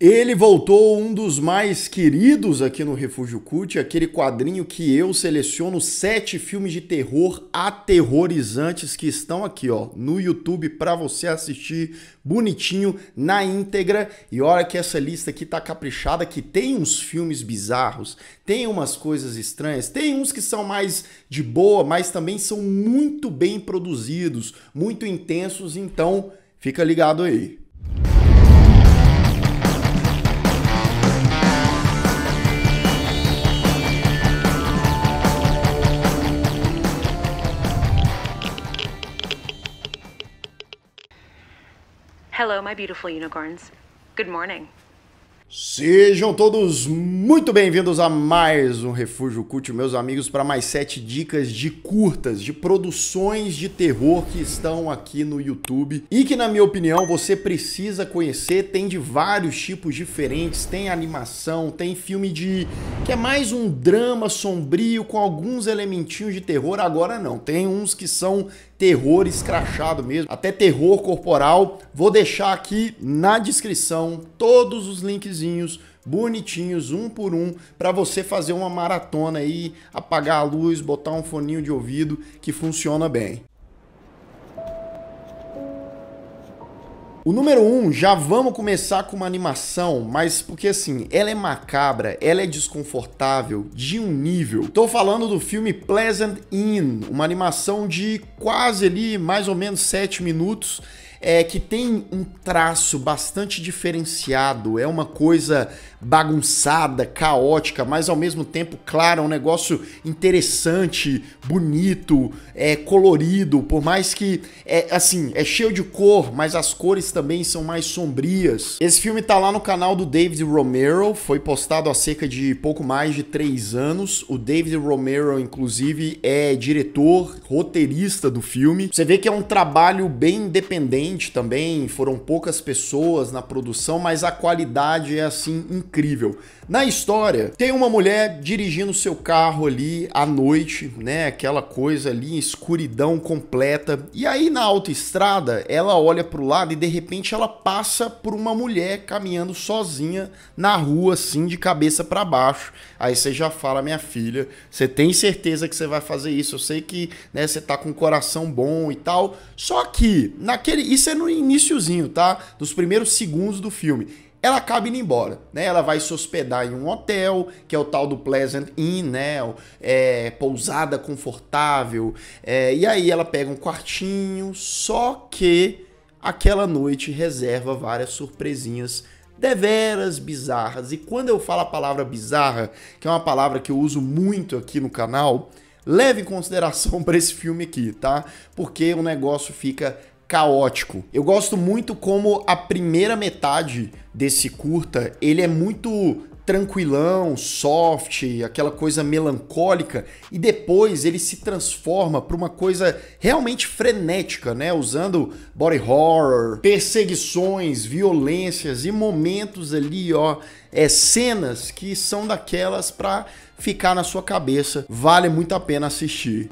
Ele voltou um dos mais queridos aqui no Refúgio Cult, aquele quadrinho que eu seleciono sete filmes de terror aterrorizantes que estão aqui, ó, no YouTube para você assistir bonitinho na íntegra. E olha que essa lista aqui tá caprichada, que tem uns filmes bizarros, tem umas coisas estranhas, tem uns que são mais de boa, mas também são muito bem produzidos, muito intensos, então fica ligado aí. Hello, my beautiful unicorns. Good morning. Sejam todos muito bem-vindos a mais um Refúgio Cult, meus amigos, para mais sete dicas de curtas, de produções de terror que estão aqui no YouTube e que, na minha opinião, você precisa conhecer. Tem de vários tipos diferentes, tem animação, tem filme de que é mais um drama sombrio com alguns elementinhos de terror. Agora não, tem uns que são terror escrachado mesmo, até terror corporal. Vou deixar aqui na descrição todos os linkzinhos bonitinhos, um por um, para você fazer uma maratona aí, apagar a luz, botar um foninho de ouvido que funciona bem. O número 1, um, já vamos começar com uma animação, mas porque assim, ela é macabra, ela é desconfortável, de um nível. Tô falando do filme Pleasant Inn, uma animação de quase ali, mais ou menos 7 minutos, é, que tem um traço bastante diferenciado, é uma coisa bagunçada, caótica, mas ao mesmo tempo, claro, é um negócio interessante, bonito, é colorido, por mais que é assim, é cheio de cor, mas as cores também são mais sombrias. Esse filme tá lá no canal do David Romero, foi postado há cerca de pouco mais de três anos. O David Romero, inclusive, é diretor, roteirista do filme. Você vê que é um trabalho bem independente também, foram poucas pessoas na produção, mas a qualidade é assim incrível. Na história, tem uma mulher dirigindo seu carro ali à noite, né? Aquela coisa ali, escuridão completa. E aí na autoestrada, ela olha para o lado e de repente ela passa por uma mulher caminhando sozinha na rua assim de cabeça para baixo. Aí você já fala, minha filha, você tem certeza que você vai fazer isso? Eu sei que, né, você tá com um coração bom e tal. Só que naquele isso é no iníciozinho, tá? Dos primeiros segundos do filme ela acaba indo embora, né? Ela vai se hospedar em um hotel, que é o tal do Pleasant Inn, né? É, pousada confortável. É, e aí ela pega um quartinho, só que aquela noite reserva várias surpresinhas deveras bizarras. E quando eu falo a palavra bizarra, que é uma palavra que eu uso muito aqui no canal, leve em consideração para esse filme aqui, tá? Porque o negócio fica caótico. Eu gosto muito como a primeira metade desse curta, ele é muito tranquilão, soft, aquela coisa melancólica, e depois ele se transforma para uma coisa realmente frenética, né? Usando body horror, perseguições, violências e momentos ali, ó, é cenas que são daquelas para ficar na sua cabeça. Vale muito a pena assistir.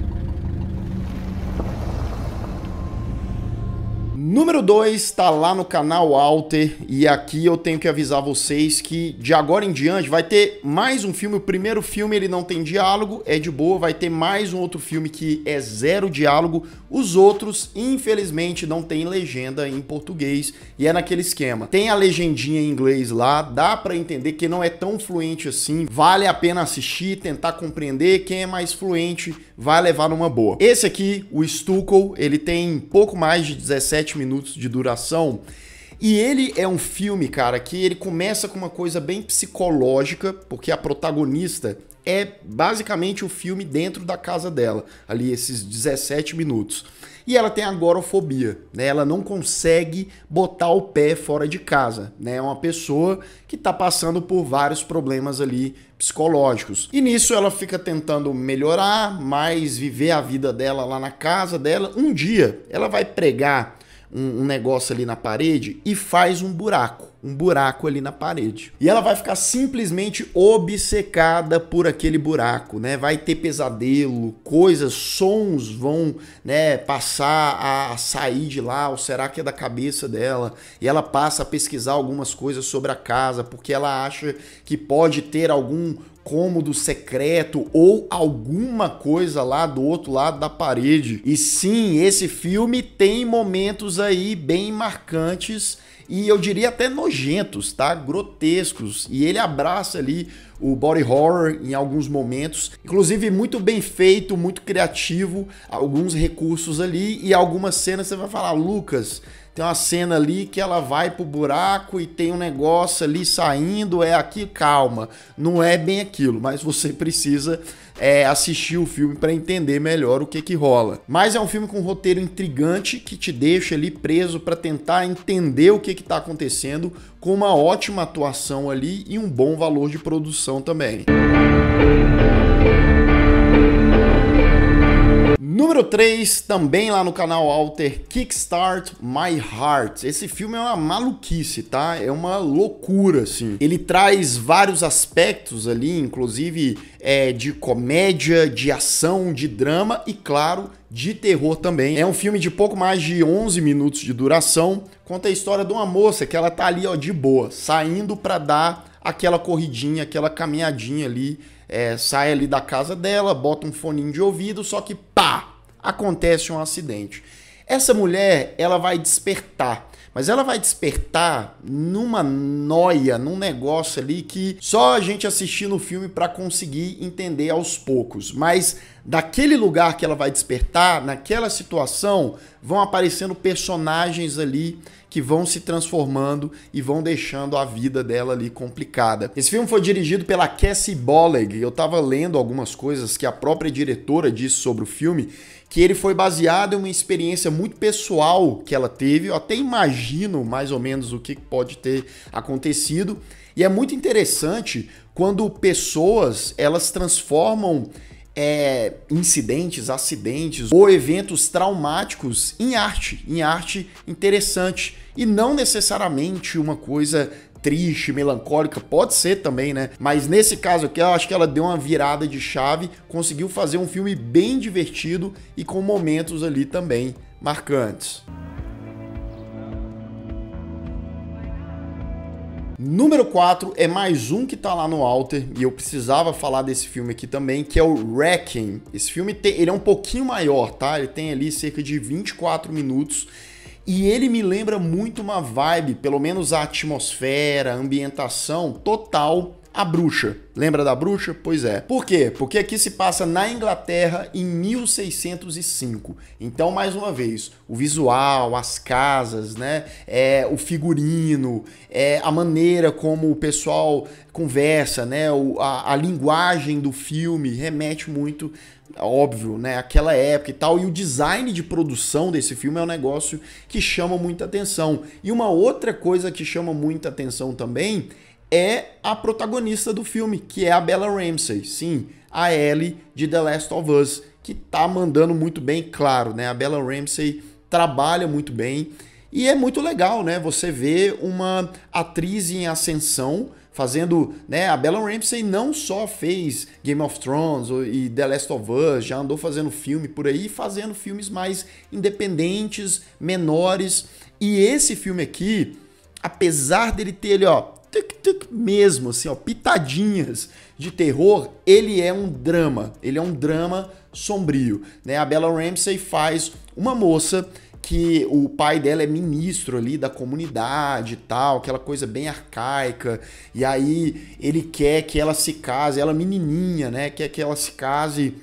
Número 2 está lá no canal Alter e aqui eu tenho que avisar vocês que de agora em diante vai ter mais um filme. O primeiro filme ele não tem diálogo, é de boa, vai ter mais um outro filme que é zero diálogo. Os outros, infelizmente, não tem legenda em português e é naquele esquema. Tem a legendinha em inglês lá, dá para entender que não é tão fluente assim. Vale a pena assistir, tentar compreender quem é mais fluente, vai levar numa boa. Esse aqui, o Stuckel, ele tem pouco mais de 17 minutos de duração. E ele é um filme, cara, que ele começa com uma coisa bem psicológica, porque a protagonista é basicamente o filme dentro da casa dela, ali esses 17 minutos. E ela tem agorafobia, né? Ela não consegue botar o pé fora de casa, né? É uma pessoa que tá passando por vários problemas ali psicológicos. E nisso ela fica tentando melhorar, mais viver a vida dela lá na casa dela. Um dia ela vai pregar um, um negócio ali na parede e faz um buraco um buraco ali na parede. E ela vai ficar simplesmente obcecada por aquele buraco, né? Vai ter pesadelo, coisas, sons vão, né, passar a sair de lá, ou será que é da cabeça dela? E ela passa a pesquisar algumas coisas sobre a casa, porque ela acha que pode ter algum cômodo secreto ou alguma coisa lá do outro lado da parede. E sim, esse filme tem momentos aí bem marcantes e eu diria até nojentos, tá? Grotescos. E ele abraça ali o body horror em alguns momentos, inclusive muito bem feito, muito criativo, alguns recursos ali e algumas cenas você vai falar, Lucas, tem uma cena ali que ela vai pro buraco e tem um negócio ali saindo, é aqui, calma, não é bem aquilo, mas você precisa é, assistir o filme para entender melhor o que que rola. Mas é um filme com um roteiro intrigante que te deixa ali preso para tentar entender o que que tá acontecendo, com uma ótima atuação ali e um bom valor de produção também. Música Número 3, também lá no canal Alter, Kickstart My Heart. Esse filme é uma maluquice, tá? É uma loucura, assim. Ele traz vários aspectos ali, inclusive é, de comédia, de ação, de drama e, claro, de terror também. É um filme de pouco mais de 11 minutos de duração. Conta a história de uma moça que ela tá ali, ó, de boa, saindo pra dar aquela corridinha, aquela caminhadinha ali, é, sai ali da casa dela, bota um foninho de ouvido, só que pá, acontece um acidente. Essa mulher, ela vai despertar, mas ela vai despertar numa noia, num negócio ali que só a gente assistindo o filme para conseguir entender aos poucos. Mas daquele lugar que ela vai despertar, naquela situação, vão aparecendo personagens ali que vão se transformando e vão deixando a vida dela ali complicada. Esse filme foi dirigido pela Cassie Bolleg. Eu estava lendo algumas coisas que a própria diretora disse sobre o filme, que ele foi baseado em uma experiência muito pessoal que ela teve. Eu até imagino mais ou menos o que pode ter acontecido. E é muito interessante quando pessoas elas transformam é, incidentes, acidentes ou eventos traumáticos em arte, em arte interessante e não necessariamente uma coisa triste, melancólica, pode ser também, né? Mas nesse caso aqui, eu acho que ela deu uma virada de chave, conseguiu fazer um filme bem divertido e com momentos ali também marcantes. Número 4 é mais um que tá lá no Alter, e eu precisava falar desse filme aqui também, que é o Wrecking. Esse filme tem, ele é um pouquinho maior, tá? Ele tem ali cerca de 24 minutos. E ele me lembra muito uma vibe, pelo menos a atmosfera, a ambientação total a bruxa. Lembra da bruxa? Pois é. Por quê? Porque aqui se passa na Inglaterra em 1605. Então, mais uma vez, o visual, as casas, né? É, o figurino, é, a maneira como o pessoal conversa, né? O, a, a linguagem do filme remete muito óbvio, né? Aquela época e tal. E o design de produção desse filme é um negócio que chama muita atenção. E uma outra coisa que chama muita atenção também é a protagonista do filme, que é a Bella Ramsey. Sim, a Ellie de The Last of Us, que tá mandando muito bem, claro, né? A Bella Ramsey trabalha muito bem e é muito legal, né? Você vê uma atriz em ascensão fazendo, né? A Bella Ramsey não só fez Game of Thrones e The Last of Us, já andou fazendo filme por aí, fazendo filmes mais independentes, menores. E esse filme aqui, apesar dele ter ele, ó, tuc, tuc, mesmo, assim, ó, pitadinhas de terror, ele é um drama. Ele é um drama sombrio. Né? A Bella Ramsey faz uma moça que o pai dela é ministro ali da comunidade e tal, aquela coisa bem arcaica. E aí ele quer que ela se case, ela menininha, né? Quer que ela se case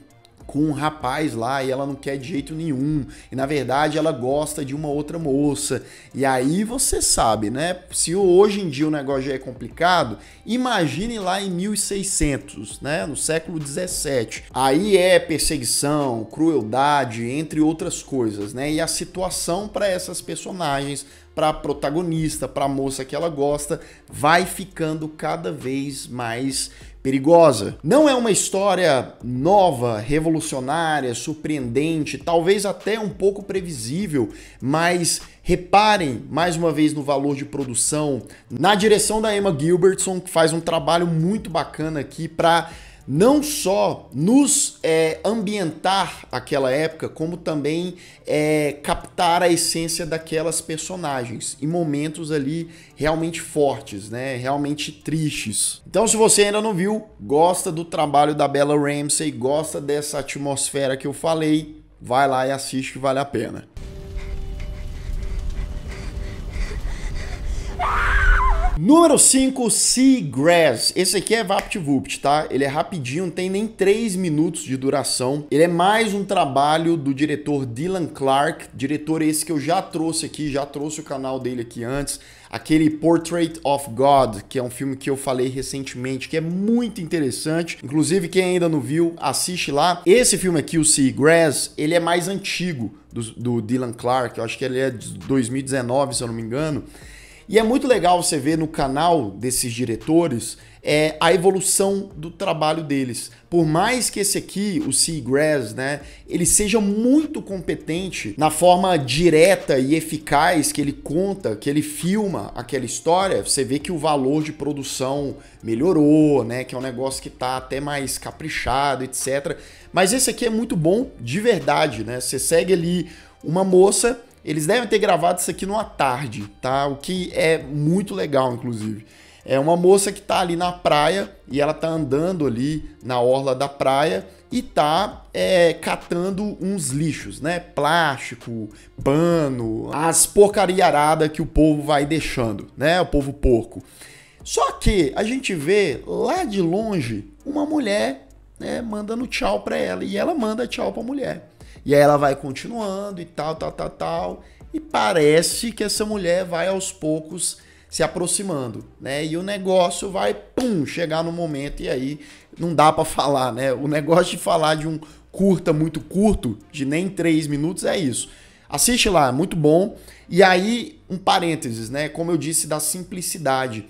com um rapaz lá e ela não quer de jeito nenhum. E na verdade ela gosta de uma outra moça. E aí você sabe, né? Se hoje em dia o negócio já é complicado, imagine lá em 1600, né? No século 17. Aí é perseguição, crueldade, entre outras coisas, né? E a situação para essas personagens para protagonista, para moça que ela gosta, vai ficando cada vez mais perigosa. Não é uma história nova, revolucionária, surpreendente, talvez até um pouco previsível, mas reparem mais uma vez no valor de produção, na direção da Emma Gilbertson, que faz um trabalho muito bacana aqui para não só nos é, ambientar aquela época, como também é, captar a essência daquelas personagens em momentos ali realmente fortes, né? Realmente tristes. Então, se você ainda não viu, gosta do trabalho da Bella Ramsey, gosta dessa atmosfera que eu falei, vai lá e assiste que vale a pena. Número 5, Seagrass. Esse aqui é VaptVupt, tá? Ele é rapidinho, não tem nem 3 minutos de duração. Ele é mais um trabalho do diretor Dylan Clark, diretor esse que eu já trouxe aqui, já trouxe o canal dele aqui antes aquele Portrait of God, que é um filme que eu falei recentemente, que é muito interessante. Inclusive, quem ainda não viu, assiste lá. Esse filme aqui, o Seagrass, ele é mais antigo do, do Dylan Clark, eu acho que ele é de 2019, se eu não me engano. E é muito legal você ver no canal desses diretores é, a evolução do trabalho deles. Por mais que esse aqui, o Seagrass, né, ele seja muito competente na forma direta e eficaz que ele conta, que ele filma aquela história, você vê que o valor de produção melhorou, né, que é um negócio que tá até mais caprichado, etc. Mas esse aqui é muito bom de verdade, né? Você segue ali uma moça eles devem ter gravado isso aqui numa tarde, tá? O que é muito legal, inclusive. É uma moça que tá ali na praia e ela tá andando ali na orla da praia e tá é, catando uns lixos, né? Plástico, pano, as porcariaradas que o povo vai deixando, né? O povo porco. Só que a gente vê lá de longe uma mulher né, mandando tchau para ela e ela manda tchau para a mulher. E aí ela vai continuando e tal, tal, tal, tal. E parece que essa mulher vai aos poucos se aproximando, né? E o negócio vai, pum, chegar no momento e aí não dá para falar, né? O negócio de falar de um curta muito curto, de nem três minutos, é isso. Assiste lá, é muito bom. E aí, um parênteses, né? Como eu disse, da simplicidade.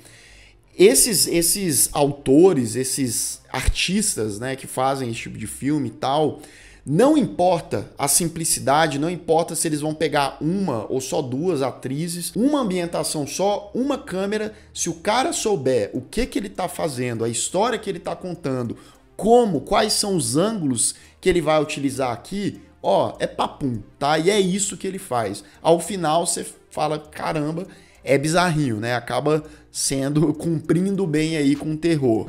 Esses, esses autores, esses artistas, né, que fazem esse tipo de filme e tal, não importa a simplicidade, não importa se eles vão pegar uma ou só duas atrizes, uma ambientação só, uma câmera. Se o cara souber o que, que ele está fazendo, a história que ele está contando, como, quais são os ângulos que ele vai utilizar aqui, ó, é papum, tá? E é isso que ele faz. Ao final você fala, caramba, é bizarrinho, né? Acaba sendo cumprindo bem aí com o terror.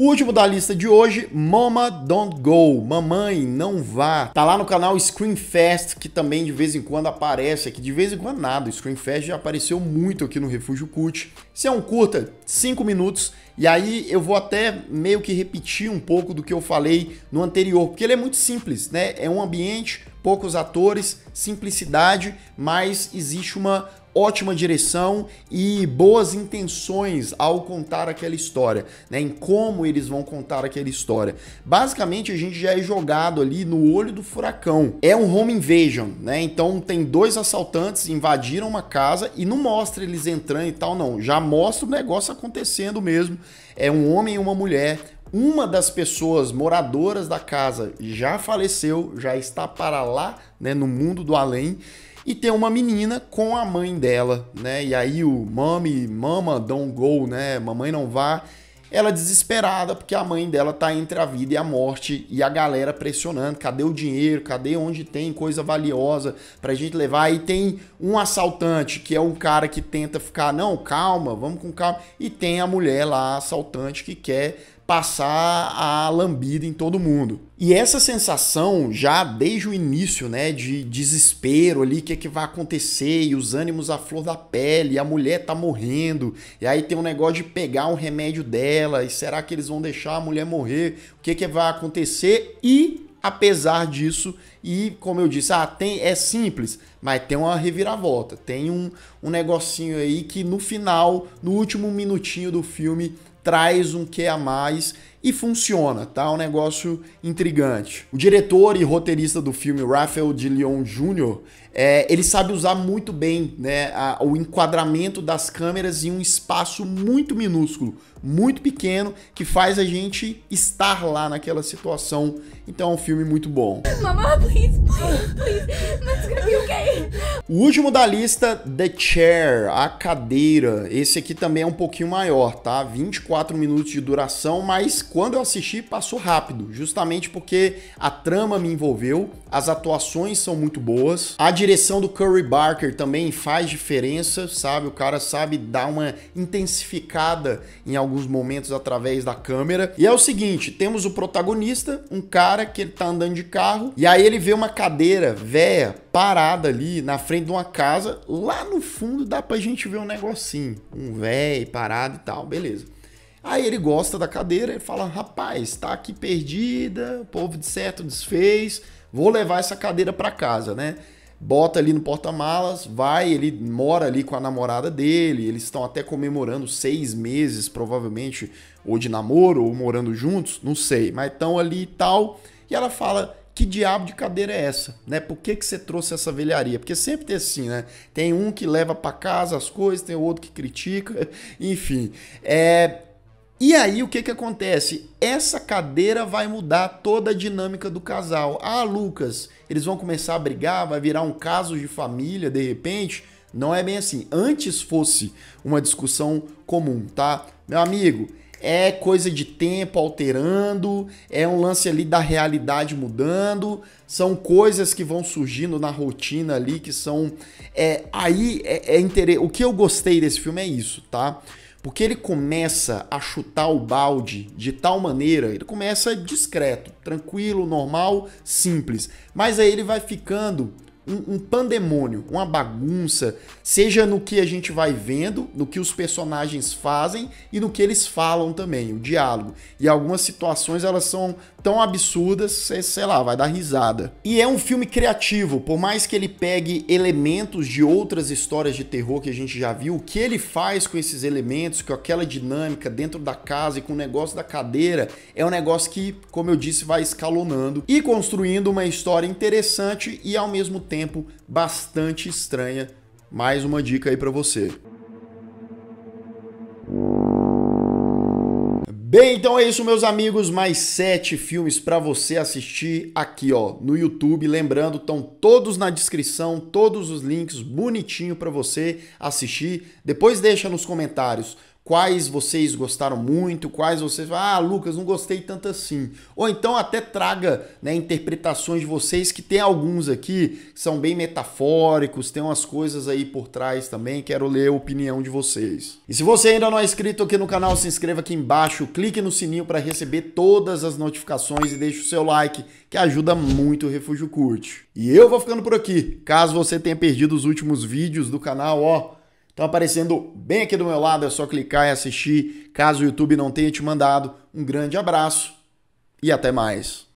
O último da lista de hoje, Mama Don't Go, Mamãe Não Vá. Tá lá no canal Screenfest, que também de vez em quando aparece aqui, de vez em quando nada, o Screenfest já apareceu muito aqui no Refúgio Cult. Se é um curta, 5 minutos, e aí eu vou até meio que repetir um pouco do que eu falei no anterior, porque ele é muito simples, né? É um ambiente, poucos atores, simplicidade, mas existe uma ótima direção e boas intenções ao contar aquela história, né? Em como eles vão contar aquela história. Basicamente, a gente já é jogado ali no olho do furacão. É um home invasion, né? Então tem dois assaltantes invadiram uma casa e não mostra eles entrando e tal, não. Já mostra o negócio acontecendo mesmo. É um homem e uma mulher, uma das pessoas moradoras da casa já faleceu, já está para lá, né, no mundo do além, e tem uma menina com a mãe dela, né? E aí o mommy, mama, don't go, né? Mamãe não vá. Ela é desesperada porque a mãe dela tá entre a vida e a morte e a galera pressionando, cadê o dinheiro? Cadê onde tem coisa valiosa pra gente levar? E tem um assaltante, que é um cara que tenta ficar, não, calma, vamos com calma. E tem a mulher lá, assaltante, que quer passar a lambida em todo mundo. E essa sensação, já desde o início, né, de desespero ali, o que, é que vai acontecer, e os ânimos à flor da pele, e a mulher tá morrendo, e aí tem um negócio de pegar um remédio dela, e será que eles vão deixar a mulher morrer, o que, é que vai acontecer, e apesar disso, e como eu disse, ah, tem, é simples, mas tem uma reviravolta, tem um, um negocinho aí que no final, no último minutinho do filme, traz um que a mais e funciona, tá? É um negócio intrigante. O diretor e roteirista do filme, Rafael de Leon Jr., é, ele sabe usar muito bem né, a, o enquadramento das câmeras em um espaço muito minúsculo, muito pequeno, que faz a gente estar lá naquela situação. Então é um filme muito bom. É o último da lista, The Chair, a cadeira. Esse aqui também é um pouquinho maior, tá? 24 minutos de duração, mais quando eu assisti, passou rápido, justamente porque a trama me envolveu, as atuações são muito boas, a direção do Curry Barker também faz diferença, sabe? O cara sabe dar uma intensificada em alguns momentos através da câmera. E é o seguinte, temos o protagonista, um cara que ele tá andando de carro, e aí ele vê uma cadeira véia parada ali na frente de uma casa, lá no fundo dá pra gente ver um negocinho, um véi parado e tal, beleza. Aí ele gosta da cadeira e fala: rapaz, tá aqui perdida, o povo de certo desfez, vou levar essa cadeira para casa, né? Bota ali no porta-malas, vai, ele mora ali com a namorada dele, eles estão até comemorando seis meses, provavelmente, ou de namoro, ou morando juntos, não sei, mas estão ali e tal. E ela fala: que diabo de cadeira é essa, né? Por que, que você trouxe essa velharia? Porque sempre tem assim, né? Tem um que leva para casa as coisas, tem outro que critica, enfim. É, e aí o que, que acontece? Essa cadeira vai mudar toda a dinâmica do casal. Ah, Lucas, eles vão começar a brigar, vai virar um caso de família de repente. Não é bem assim. Antes fosse uma discussão comum, tá? Meu amigo, é coisa de tempo alterando, é um lance ali da realidade mudando, são coisas que vão surgindo na rotina ali que são. É, aí é, é interesse. O que eu gostei desse filme é isso, tá? Porque ele começa a chutar o balde de tal maneira, ele começa discreto, tranquilo, normal, simples. Mas aí ele vai ficando um, um pandemônio, uma bagunça, seja no que a gente vai vendo, no que os personagens fazem e no que eles falam também, o diálogo. E algumas situações elas são tão absurdas, sei lá, vai dar risada. E é um filme criativo, por mais que ele pegue elementos de outras histórias de terror que a gente já viu, o que ele faz com esses elementos, com aquela dinâmica dentro da casa e com o negócio da cadeira, é um negócio que, como eu disse, vai escalonando e construindo uma história interessante e ao mesmo tempo tempo bastante estranha. Mais uma dica aí para você. Bem, então é isso, meus amigos. Mais sete filmes para você assistir aqui, ó, no YouTube. Lembrando, estão todos na descrição, todos os links bonitinho para você assistir. Depois deixa nos comentários quais vocês gostaram muito, quais vocês ah, Lucas, não gostei tanto assim. Ou então até traga né, interpretações de vocês, que tem alguns aqui que são bem metafóricos, tem umas coisas aí por trás também, quero ler a opinião de vocês. E se você ainda não é inscrito aqui no canal, se inscreva aqui embaixo, clique no sininho para receber todas as notificações e deixe o seu like, que ajuda muito o Refúgio Curte. E eu vou ficando por aqui. Caso você tenha perdido os últimos vídeos do canal, ó, estão aparecendo bem aqui do meu lado. É só clicar e assistir. Caso o YouTube não tenha te mandado, um grande abraço e até mais.